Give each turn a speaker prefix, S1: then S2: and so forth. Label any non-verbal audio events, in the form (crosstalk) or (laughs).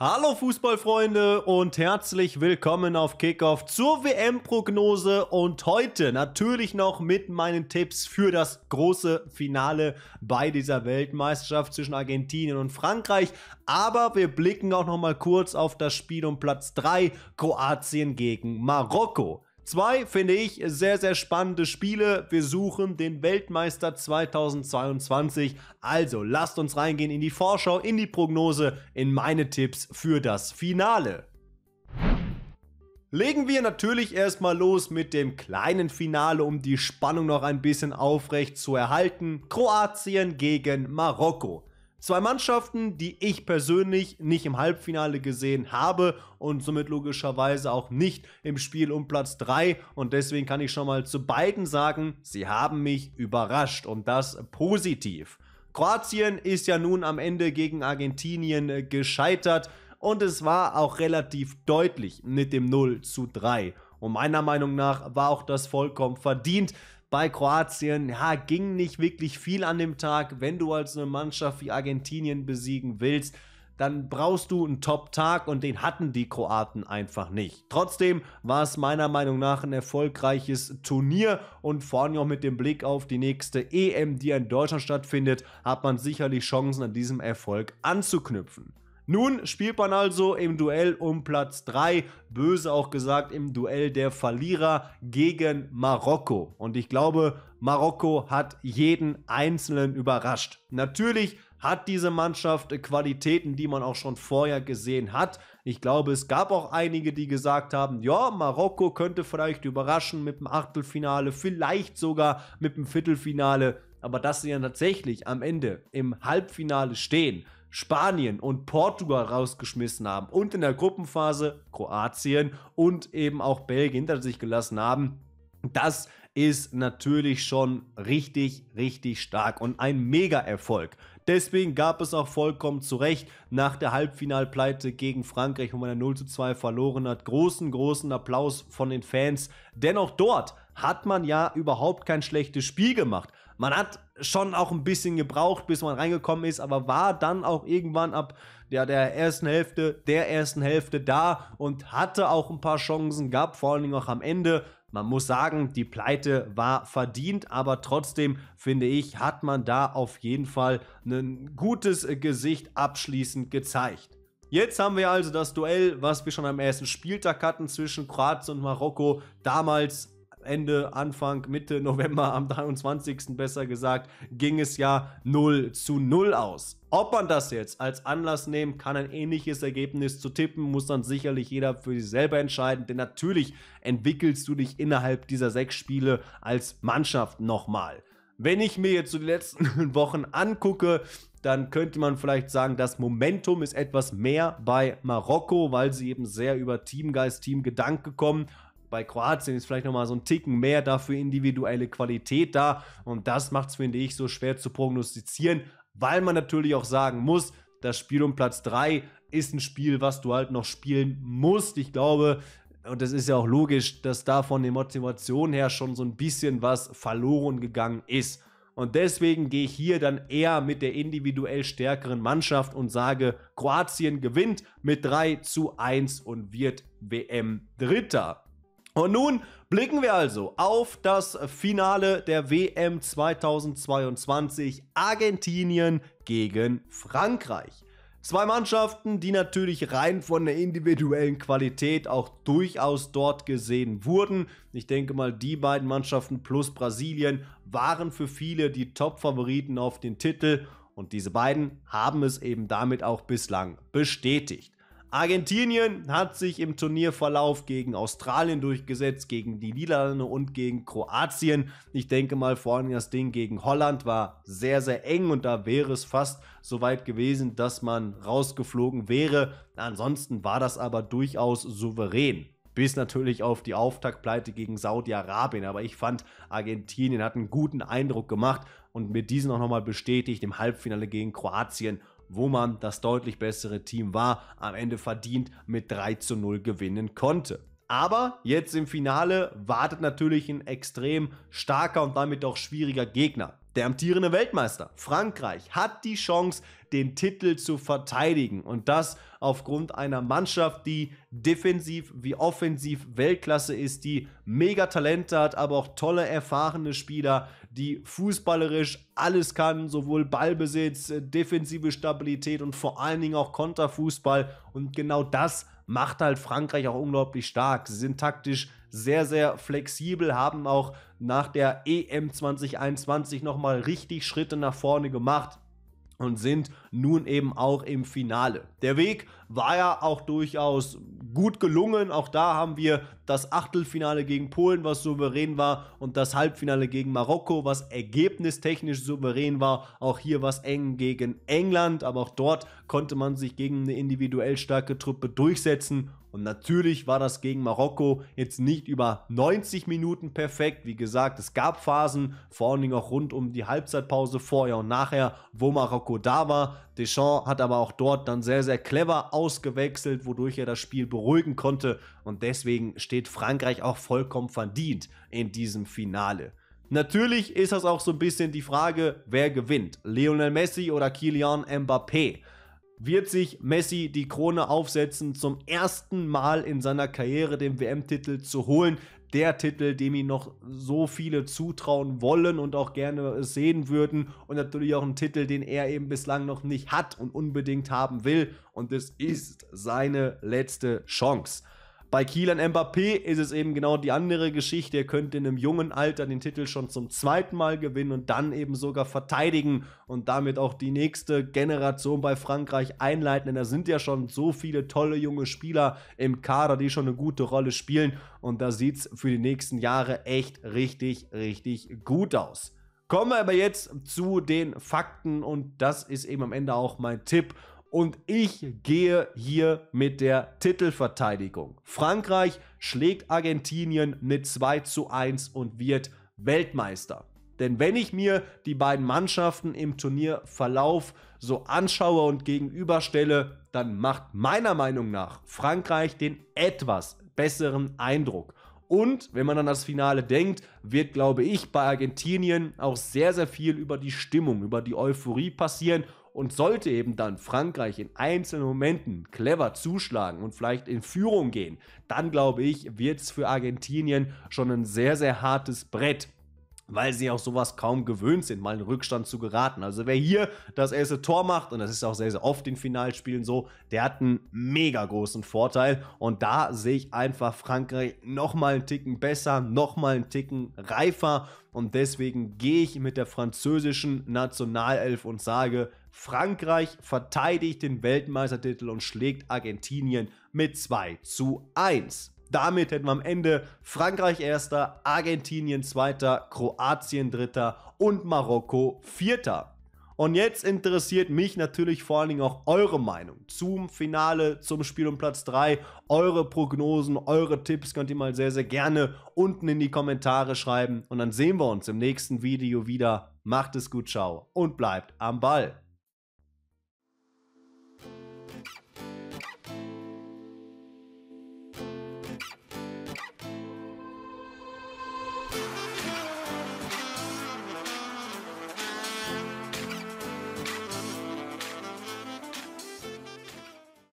S1: Hallo Fußballfreunde und herzlich willkommen auf Kickoff zur WM-Prognose und heute natürlich noch mit meinen Tipps für das große Finale bei dieser Weltmeisterschaft zwischen Argentinien und Frankreich. Aber wir blicken auch noch mal kurz auf das Spiel um Platz 3 Kroatien gegen Marokko. Zwei finde ich sehr, sehr spannende Spiele. Wir suchen den Weltmeister 2022. Also lasst uns reingehen in die Vorschau, in die Prognose, in meine Tipps für das Finale. Legen wir natürlich erstmal los mit dem kleinen Finale, um die Spannung noch ein bisschen aufrecht zu erhalten. Kroatien gegen Marokko. Zwei Mannschaften, die ich persönlich nicht im Halbfinale gesehen habe und somit logischerweise auch nicht im Spiel um Platz 3. Und deswegen kann ich schon mal zu beiden sagen, sie haben mich überrascht und das positiv. Kroatien ist ja nun am Ende gegen Argentinien gescheitert und es war auch relativ deutlich mit dem 0 zu 3. Und meiner Meinung nach war auch das vollkommen verdient, bei Kroatien, ja, ging nicht wirklich viel an dem Tag. Wenn du als eine Mannschaft wie Argentinien besiegen willst, dann brauchst du einen Top-Tag und den hatten die Kroaten einfach nicht. Trotzdem war es meiner Meinung nach ein erfolgreiches Turnier und vor allem auch mit dem Blick auf die nächste EM, die in Deutschland stattfindet, hat man sicherlich Chancen an diesem Erfolg anzuknüpfen. Nun spielt man also im Duell um Platz 3, böse auch gesagt im Duell der Verlierer gegen Marokko. Und ich glaube, Marokko hat jeden Einzelnen überrascht. Natürlich hat diese Mannschaft Qualitäten, die man auch schon vorher gesehen hat. Ich glaube, es gab auch einige, die gesagt haben, ja, Marokko könnte vielleicht überraschen mit dem Achtelfinale, vielleicht sogar mit dem Viertelfinale. Aber dass sie dann tatsächlich am Ende im Halbfinale stehen Spanien und Portugal rausgeschmissen haben und in der Gruppenphase Kroatien und eben auch Belgien hinter sich gelassen haben. Das ist natürlich schon richtig, richtig stark und ein Mega-Erfolg. Deswegen gab es auch vollkommen zu Recht nach der Halbfinalpleite gegen Frankreich, wo man 0 zu 2 verloren hat, großen, großen Applaus von den Fans. Dennoch dort hat man ja überhaupt kein schlechtes Spiel gemacht man hat schon auch ein bisschen gebraucht, bis man reingekommen ist, aber war dann auch irgendwann ab der, der ersten Hälfte, der ersten Hälfte da und hatte auch ein paar Chancen, gab vor allen Dingen auch am Ende. Man muss sagen, die Pleite war verdient, aber trotzdem finde ich, hat man da auf jeden Fall ein gutes Gesicht abschließend gezeigt. Jetzt haben wir also das Duell, was wir schon am ersten Spieltag hatten zwischen Kroatien und Marokko. Damals Ende, Anfang, Mitte November, am 23. besser gesagt, ging es ja 0 zu 0 aus. Ob man das jetzt als Anlass nehmen kann, ein ähnliches Ergebnis zu tippen, muss dann sicherlich jeder für sich selber entscheiden, denn natürlich entwickelst du dich innerhalb dieser sechs Spiele als Mannschaft nochmal. Wenn ich mir jetzt so die letzten (laughs) Wochen angucke, dann könnte man vielleicht sagen, das Momentum ist etwas mehr bei Marokko, weil sie eben sehr über Teamgeist, Teamgedanke kommen bei Kroatien ist vielleicht nochmal so ein Ticken mehr dafür individuelle Qualität da. Und das macht es, finde ich, so schwer zu prognostizieren, weil man natürlich auch sagen muss, das Spiel um Platz 3 ist ein Spiel, was du halt noch spielen musst. Ich glaube, und das ist ja auch logisch, dass da von der Motivation her schon so ein bisschen was verloren gegangen ist. Und deswegen gehe ich hier dann eher mit der individuell stärkeren Mannschaft und sage, Kroatien gewinnt mit 3 zu 1 und wird WM Dritter. Und nun blicken wir also auf das Finale der WM 2022 Argentinien gegen Frankreich. Zwei Mannschaften, die natürlich rein von der individuellen Qualität auch durchaus dort gesehen wurden. Ich denke mal, die beiden Mannschaften plus Brasilien waren für viele die Top-Favoriten auf den Titel und diese beiden haben es eben damit auch bislang bestätigt. Argentinien hat sich im Turnierverlauf gegen Australien durchgesetzt, gegen die Niederlande und gegen Kroatien. Ich denke mal, vor allem das Ding gegen Holland war sehr, sehr eng und da wäre es fast so weit gewesen, dass man rausgeflogen wäre. Ansonsten war das aber durchaus souverän bis natürlich auf die Auftaktpleite gegen Saudi-Arabien. Aber ich fand, Argentinien hat einen guten Eindruck gemacht und mit diesen auch nochmal bestätigt im Halbfinale gegen Kroatien wo man das deutlich bessere Team war, am Ende verdient mit 3 zu 0 gewinnen konnte. Aber jetzt im Finale wartet natürlich ein extrem starker und damit auch schwieriger Gegner. Der amtierende Weltmeister Frankreich hat die Chance, den Titel zu verteidigen und das aufgrund einer Mannschaft, die defensiv wie offensiv Weltklasse ist, die mega Talente hat, aber auch tolle erfahrene Spieler, die fußballerisch alles kann, sowohl Ballbesitz, äh, defensive Stabilität und vor allen Dingen auch Konterfußball. Und genau das macht halt Frankreich auch unglaublich stark. Sie sind taktisch sehr, sehr flexibel, haben auch nach der EM 2021 nochmal richtig Schritte nach vorne gemacht und sind nun eben auch im Finale. Der Weg war ja auch durchaus gut gelungen. Auch da haben wir das Achtelfinale gegen Polen, was souverän war, und das Halbfinale gegen Marokko, was ergebnistechnisch souverän war. Auch hier war es eng gegen England, aber auch dort konnte man sich gegen eine individuell starke Truppe durchsetzen und natürlich war das gegen Marokko jetzt nicht über 90 Minuten perfekt. Wie gesagt, es gab Phasen, vor allen Dingen auch rund um die Halbzeitpause vorher und nachher, wo Marokko da war. Deschamps hat aber auch dort dann sehr, sehr clever ausgewechselt, wodurch er das Spiel beruhigen konnte. Und deswegen steht Frankreich auch vollkommen verdient in diesem Finale. Natürlich ist das auch so ein bisschen die Frage, wer gewinnt, Lionel Messi oder Kylian Mbappé wird sich Messi die Krone aufsetzen, zum ersten Mal in seiner Karriere den WM-Titel zu holen. Der Titel, dem ihm noch so viele zutrauen wollen und auch gerne sehen würden. Und natürlich auch ein Titel, den er eben bislang noch nicht hat und unbedingt haben will. Und es ist seine letzte Chance. Bei Kielan Mbappé ist es eben genau die andere Geschichte. Er könnte in einem jungen Alter den Titel schon zum zweiten Mal gewinnen und dann eben sogar verteidigen und damit auch die nächste Generation bei Frankreich einleiten. Denn da sind ja schon so viele tolle junge Spieler im Kader, die schon eine gute Rolle spielen. Und da sieht es für die nächsten Jahre echt richtig, richtig gut aus. Kommen wir aber jetzt zu den Fakten und das ist eben am Ende auch mein Tipp und ich gehe hier mit der Titelverteidigung. Frankreich schlägt Argentinien mit 2 zu 1 und wird Weltmeister. Denn wenn ich mir die beiden Mannschaften im Turnierverlauf so anschaue und gegenüberstelle, dann macht meiner Meinung nach Frankreich den etwas besseren Eindruck. Und wenn man an das Finale denkt, wird, glaube ich, bei Argentinien auch sehr, sehr viel über die Stimmung, über die Euphorie passieren und sollte eben dann Frankreich in einzelnen Momenten clever zuschlagen und vielleicht in Führung gehen, dann glaube ich, wird es für Argentinien schon ein sehr, sehr hartes Brett weil sie auch sowas kaum gewöhnt sind, mal in Rückstand zu geraten. Also wer hier das erste Tor macht, und das ist auch sehr, sehr oft in Finalspielen so, der hat einen mega großen Vorteil. Und da sehe ich einfach Frankreich nochmal einen Ticken besser, nochmal einen Ticken reifer. Und deswegen gehe ich mit der französischen Nationalelf und sage, Frankreich verteidigt den Weltmeistertitel und schlägt Argentinien mit 2 zu 1. Damit hätten wir am Ende Frankreich erster, Argentinien zweiter, Kroatien dritter und Marokko vierter. Und jetzt interessiert mich natürlich vor allen Dingen auch eure Meinung zum Finale, zum Spiel um Platz 3. Eure Prognosen, eure Tipps könnt ihr mal sehr, sehr gerne unten in die Kommentare schreiben. Und dann sehen wir uns im nächsten Video wieder. Macht es gut, ciao und bleibt am Ball.